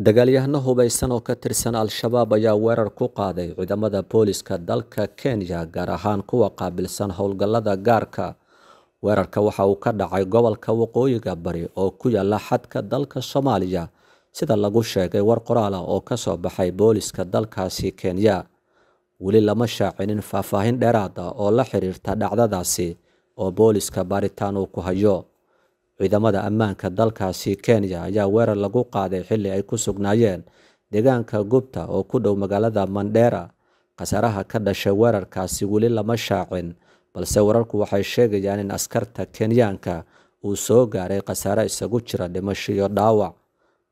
dagaalyahano hubaysan oo ka tirsan al-shabaab ayaa weerar ku qaaday ciidamada booliiska dalka kenya gaar ahaan kuwa qaabilsan howlgallada gaarka weerarka waxa uu ka dhacay gobolka waqooyiga bari oo ku yaala xadka dalka soomaaliya sida lagu sheegay war qoraal ah oo ka soo baxay booliiska dalkaasi kenya weli lama shaacinin faahfaahin dheeraad ah oo la xiriirta dhacdadaasi oo booliska baaritaan uu ku hayo ciidamada ammaanka dalkaasi kenya ayaa weerar lagu qaaday xilli ay ku sugnaayeen deegaanka gubta oo ku dhow magaalada mandheera khasaaraha ka dhashay weerarkaasi weli lama shaacin balse wararku waxay sheegayaan in askarta kenyaanka uu soo gaaray khasaare isagu jira dhimasho iyo dhaawac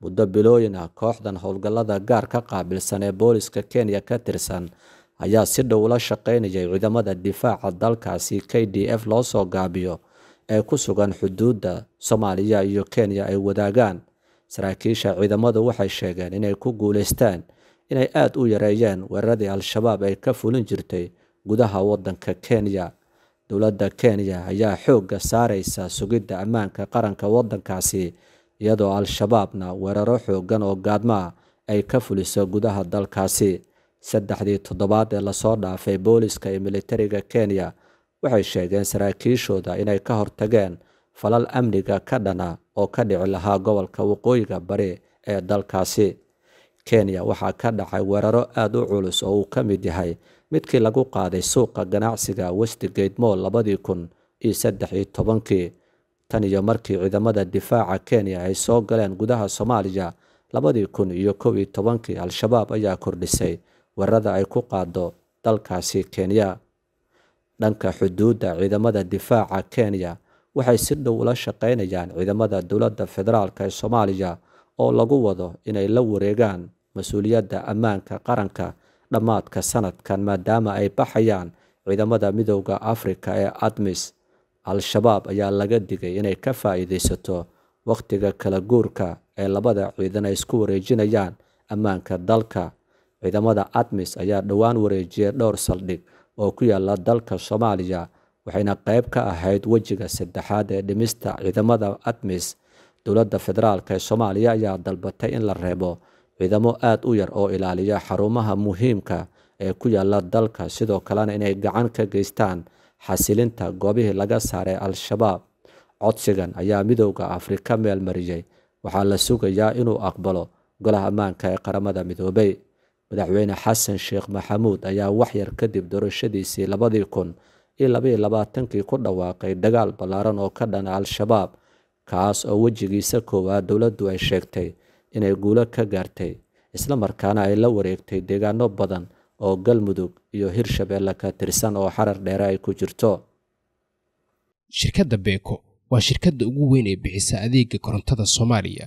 muddo bilooyin ah kooxdan howlgallada gaar ka qaabilsan ee booliiska kenya ka tirsan ayaa si dhow ula shaqaynayay ciidamada difaaca dalkaasi k d f loo soo gaabiyo ee ku sugan xuduudda soomaaliya iyo kenya ay wadaagaan saraakiisha ciidamadu waxay sheegeen inay ku guulaystaan inay aada u yareeyeen weeraradii al-shabaab ay ka fulin jirtay gudaha waddanka kenya dowladda kenya ayaa xoogga saaraysa sugidda ammaanka qaranka waddankaasi iyadoo al-shabaabna weeraro xooggan oo gaadmaa ay ka fuliso gudaha dalkaasi saddexdii toddobaad ee lasoo dhaafay booliska iyo militariga kenya waxay sheegeen saraakiishooda inay ka hortageen falal amniga ka dhana oo ka dhici lahaa gobolka waqooyiga bari ee dalkaasi kenya waxaa ka dhacay weeraro aada u culus oo uu ka mid yahay midkii lagu qaaday suuqa ganacsiga westgate moll labadii kun iyo saddex iyo tobankii tan iyo markii ciidamada difaaca kenya ay soo galeen gudaha soomaaliya labadii kun iyo kow iyo tobankii al-shabaab ayaa kordhisay weerarada ay ku qaado dalkaasi kenya dhanka xuduudda ciidamada difaaca kenya waxay si dhow ula shaqaynayaan ciidamada dowladda federaalka ee soomaaliya oo lagu wado inay la wareegaan mas-uuliyadda ammaanka qaranka dhammaadka sanadkan maadaama ay baxayaan ciidamada midooda afrika ee admis al-shabaab ayaa laga digay inay ka faa'iidaysato wakhtiga kala guurka ee labada ciidan ay isku wareejinayaan ammaanka dalka ciidamada admis ayaa dhowaan wareejiyay dhowr saldhig oo ku yaala dalka soomaaliya waxayna qayb ka ahayd wejiga saddexaad ee dhimista ciidamada admis dowladda federaalk ee soomaaliya ayaa dalbatay in la reebo ciidamo aada u yar oo ilaaliya xarumaha muhiimka ee ku yaala dalka sidoo kalena inay gacan ka geystaan xasilinta goobihii laga saaray al-shabaab codsigan ayaa midooda afrika meelmariyey waxaa la sugayaa inuu aqbalo golaha ammaanka ee qaramada midoobay madaxweyne xasan sheekh maxamuud ayaa wax yar kadib doorashadiisii labadii kun iyo labaiyo labaatankii ku dhawaaqay dagaal ballaaran oo ka dhana al-shabaab kaas oo wejigiisa koowaad dowladdu ay sheegtay inay guulo ka gaartay isla markaana ay la wareegtay deegaano badan oo galmudug iyo hirshabeelle ka tirsan oo xarar dheere ay ku jirto shirkadda beeko waa shirkadda ugu weyn ee bixisa adeega korontada soomaaliya